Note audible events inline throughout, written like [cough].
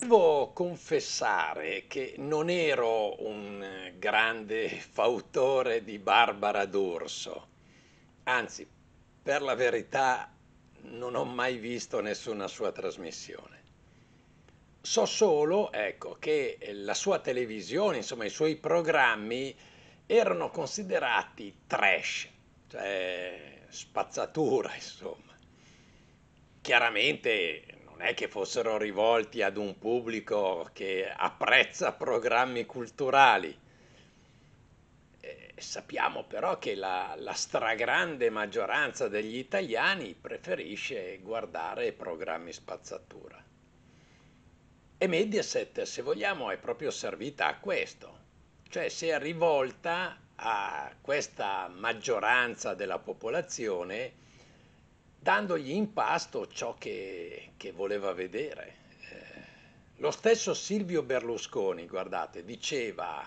Devo confessare che non ero un grande [laughs] fautore di Barbara D'Urso, anzi, per la verità, non ho mai visto nessuna sua trasmissione. So solo, ecco, che la sua televisione, insomma, i suoi programmi erano considerati trash, cioè spazzatura, insomma. Chiaramente non è che fossero rivolti ad un pubblico che apprezza programmi culturali. Eh, sappiamo però che la, la stragrande maggioranza degli italiani preferisce guardare programmi spazzatura. E Mediaset, se vogliamo, è proprio servita a questo, cioè si è rivolta a questa maggioranza della popolazione dandogli in pasto ciò che, che voleva vedere. Eh, lo stesso Silvio Berlusconi, guardate, diceva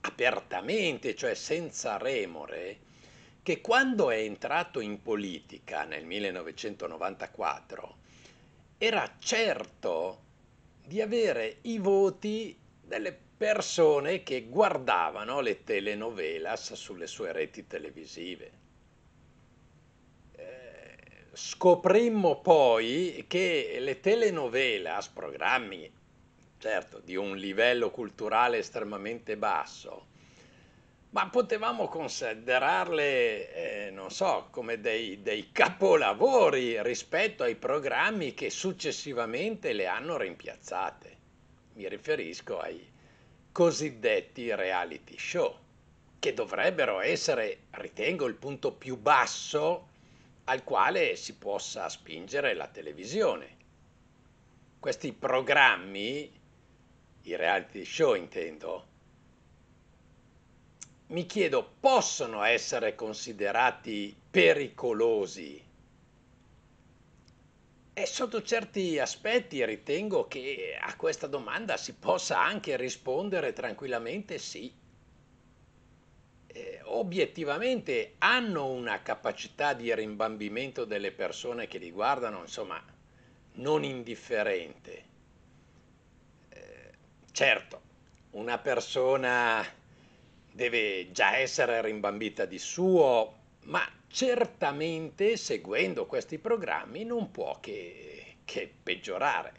apertamente, cioè senza remore, che quando è entrato in politica nel 1994 era certo di avere i voti delle persone che guardavano le telenovelas sulle sue reti televisive. Scoprimmo poi che le telenovelas, programmi certo di un livello culturale estremamente basso, ma potevamo considerarle, eh, non so, come dei, dei capolavori rispetto ai programmi che successivamente le hanno rimpiazzate. Mi riferisco ai cosiddetti reality show, che dovrebbero essere, ritengo, il punto più basso al quale si possa spingere la televisione. Questi programmi, i reality show intendo, mi chiedo, possono essere considerati pericolosi? E sotto certi aspetti ritengo che a questa domanda si possa anche rispondere tranquillamente sì eh, obiettivamente hanno una capacità di rimbambimento delle persone che li guardano, insomma, non indifferente. Eh, certo, una persona deve già essere rimbambita di suo, ma certamente seguendo questi programmi non può che, che peggiorare.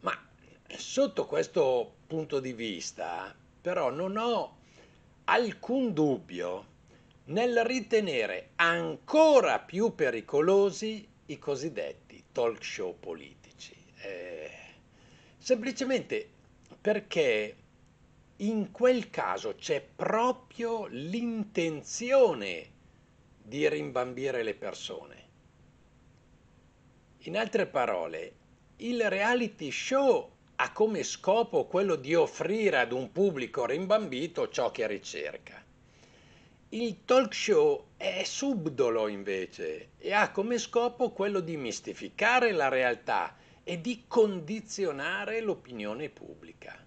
Ma sotto questo punto di vista, però, non ho alcun dubbio nel ritenere ancora più pericolosi i cosiddetti talk show politici, eh, semplicemente perché in quel caso c'è proprio l'intenzione di rimbambire le persone. In altre parole, il reality show ha come scopo quello di offrire ad un pubblico rimbambito ciò che ricerca. Il talk show è subdolo invece e ha come scopo quello di mistificare la realtà e di condizionare l'opinione pubblica.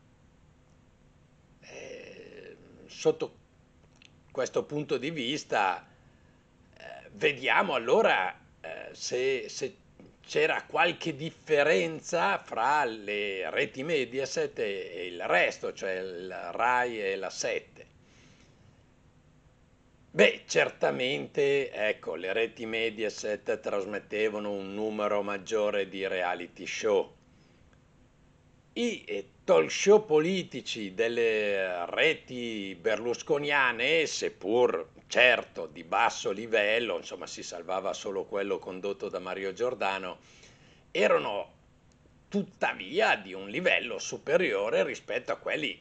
Eh, sotto questo punto di vista eh, vediamo allora eh, se, se c'era qualche differenza fra le reti Mediaset e il resto, cioè il RAI e la 7. Beh, certamente, ecco, le reti Mediaset trasmettevano un numero maggiore di reality show i eh, talk show politici delle reti berlusconiane, seppur certo di basso livello, insomma si salvava solo quello condotto da Mario Giordano, erano tuttavia di un livello superiore rispetto a quelli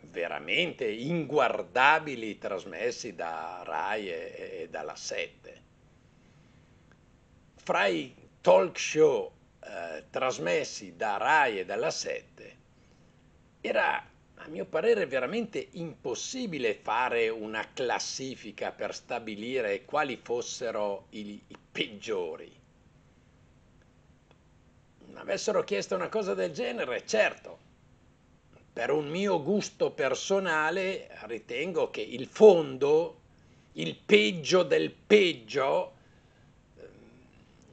veramente inguardabili trasmessi da Rai e, e dalla Sette. Fra i talk show eh, trasmessi da Rai e dalla 7, era a mio parere veramente impossibile fare una classifica per stabilire quali fossero i, i peggiori. Mi avessero chiesto una cosa del genere, certo, per un mio gusto personale ritengo che il fondo, il peggio del peggio,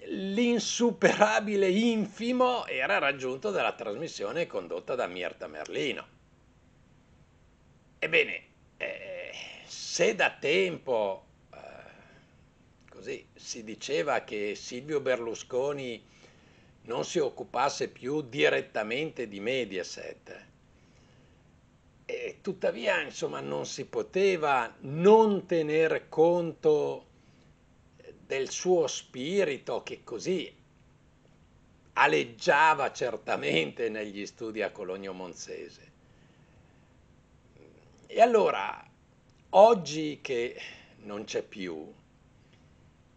l'insuperabile infimo era raggiunto dalla trasmissione condotta da Mirta Merlino. Ebbene, eh, se da tempo eh, così, si diceva che Silvio Berlusconi non si occupasse più direttamente di Mediaset, e eh, tuttavia insomma, non si poteva non tener conto del suo spirito che così aleggiava certamente negli studi a Cologno Monzese. E allora, oggi che non c'è più,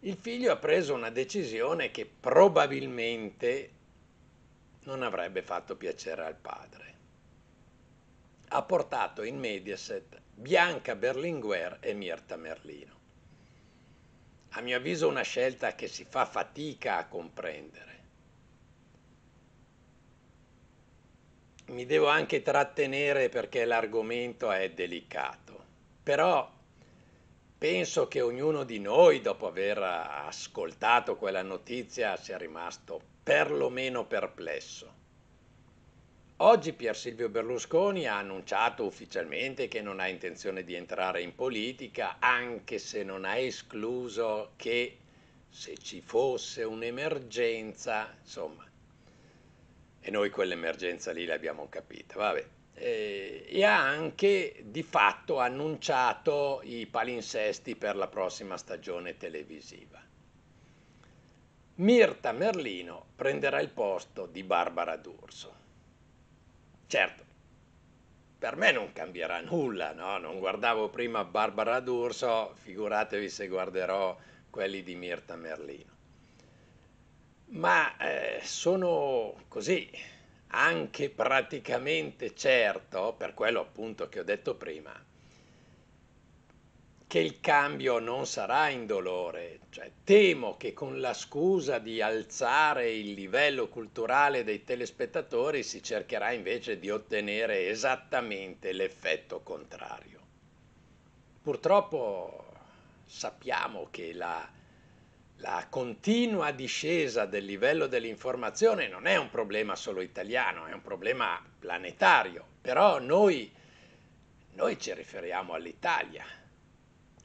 il figlio ha preso una decisione che probabilmente non avrebbe fatto piacere al padre. Ha portato in Mediaset Bianca Berlinguer e Mirta Merlino a mio avviso una scelta che si fa fatica a comprendere. Mi devo anche trattenere perché l'argomento è delicato, però penso che ognuno di noi, dopo aver ascoltato quella notizia, sia rimasto perlomeno perplesso. Oggi Pier Silvio Berlusconi ha annunciato ufficialmente che non ha intenzione di entrare in politica, anche se non ha escluso che se ci fosse un'emergenza, insomma, e noi quell'emergenza lì l'abbiamo capita, vabbè. E, e ha anche di fatto annunciato i palinsesti per la prossima stagione televisiva. Mirta Merlino prenderà il posto di Barbara D'Urso. Certo, per me non cambierà nulla, no? Non guardavo prima Barbara D'Urso, figuratevi se guarderò quelli di Mirta Merlino. Ma eh, sono così, anche praticamente certo, per quello appunto che ho detto prima, che il cambio non sarà indolore. Cioè, temo che con la scusa di alzare il livello culturale dei telespettatori si cercherà invece di ottenere esattamente l'effetto contrario. Purtroppo sappiamo che la, la continua discesa del livello dell'informazione non è un problema solo italiano, è un problema planetario, però noi, noi ci riferiamo all'Italia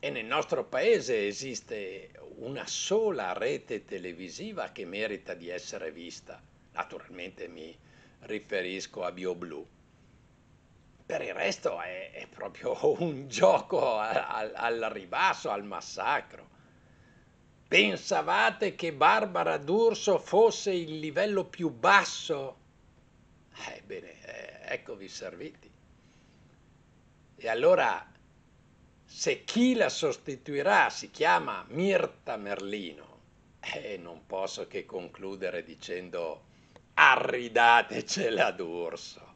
e nel nostro paese esiste una sola rete televisiva che merita di essere vista. Naturalmente mi riferisco a BioBlu. Per il resto è, è proprio [laughs] un gioco al, al ribasso, al massacro. Pensavate che Barbara D'Urso fosse il livello più basso? Ebbene, eh, eccovi serviti. E allora se chi la sostituirà si chiama Mirta Merlino, eh, non posso che concludere dicendo arridatecela d'Urso.